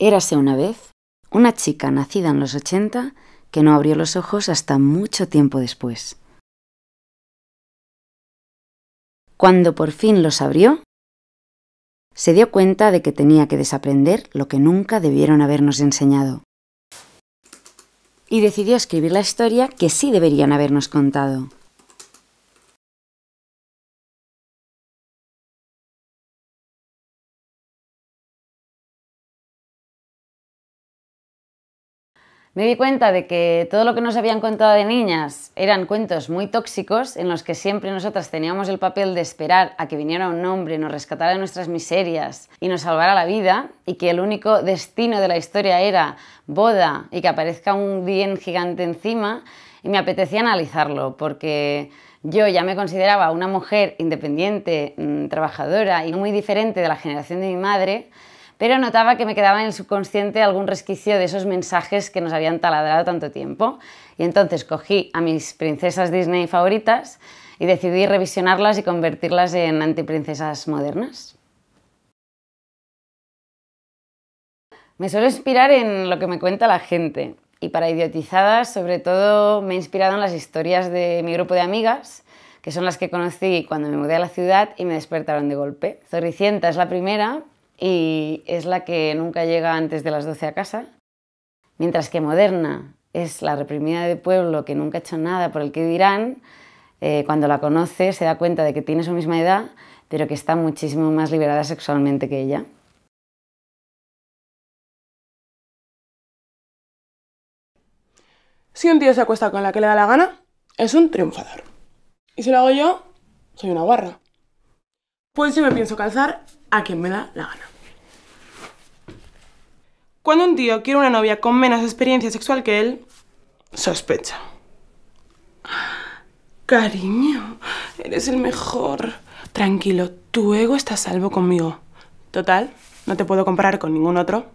Érase una vez una chica nacida en los 80 que no abrió los ojos hasta mucho tiempo después. Cuando por fin los abrió, se dio cuenta de que tenía que desaprender lo que nunca debieron habernos enseñado. Y decidió escribir la historia que sí deberían habernos contado. Me di cuenta de que todo lo que nos habían contado de niñas eran cuentos muy tóxicos en los que siempre nosotras teníamos el papel de esperar a que viniera un hombre, nos rescatara de nuestras miserias y nos salvara la vida y que el único destino de la historia era boda y que aparezca un bien gigante encima y me apetecía analizarlo porque yo ya me consideraba una mujer independiente, mm, trabajadora y muy diferente de la generación de mi madre pero notaba que me quedaba en el subconsciente algún resquicio de esos mensajes que nos habían taladrado tanto tiempo. Y entonces cogí a mis princesas Disney favoritas y decidí revisionarlas y convertirlas en antiprincesas modernas. Me suelo inspirar en lo que me cuenta la gente y para idiotizadas sobre todo me he inspirado en las historias de mi grupo de amigas que son las que conocí cuando me mudé a la ciudad y me despertaron de golpe. Zorricienta es la primera y es la que nunca llega antes de las 12 a casa, mientras que Moderna es la reprimida de pueblo que nunca ha hecho nada por el que dirán, eh, cuando la conoce se da cuenta de que tiene su misma edad, pero que está muchísimo más liberada sexualmente que ella. Si un tío se acuesta con la que le da la gana, es un triunfador. Y si lo hago yo, soy una barra pues yo me pienso calzar a quien me da la gana. Cuando un tío quiere una novia con menos experiencia sexual que él, sospecha. Cariño, eres el mejor. Tranquilo, tu ego está a salvo conmigo. Total, no te puedo comparar con ningún otro.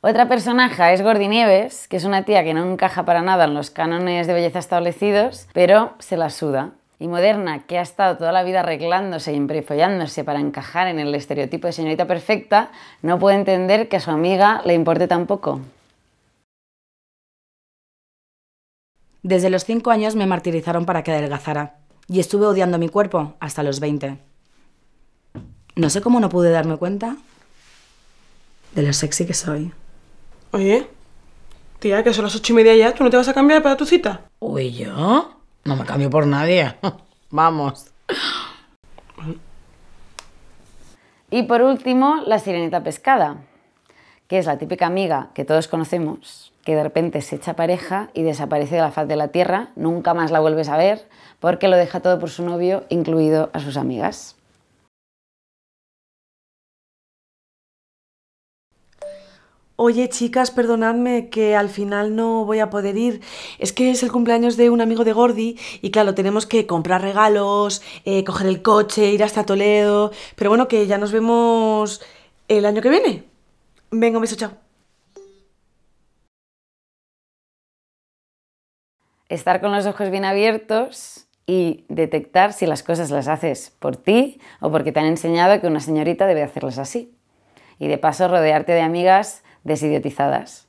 Otra personaje es Nieves, que es una tía que no encaja para nada en los cánones de belleza establecidos, pero se la suda y moderna que ha estado toda la vida arreglándose y emprefollándose para encajar en el estereotipo de señorita perfecta, no puede entender que a su amiga le importe tampoco. Desde los 5 años me martirizaron para que adelgazara y estuve odiando mi cuerpo hasta los 20. No sé cómo no pude darme cuenta de lo sexy que soy. Oye, tía, que son las ocho y media ya, ¿tú no te vas a cambiar para tu cita? Uy, yo. No me cambio por nadie. Vamos. Y por último, la sirenita pescada, que es la típica amiga que todos conocemos, que de repente se echa pareja y desaparece de la faz de la tierra, nunca más la vuelves a ver, porque lo deja todo por su novio, incluido a sus amigas. Oye chicas, perdonadme que al final no voy a poder ir. Es que es el cumpleaños de un amigo de Gordi y claro, tenemos que comprar regalos, eh, coger el coche, ir hasta Toledo. Pero bueno, que ya nos vemos el año que viene. Venga, beso, chao. Estar con los ojos bien abiertos y detectar si las cosas las haces por ti o porque te han enseñado que una señorita debe hacerlas así. Y de paso rodearte de amigas desidiotizadas.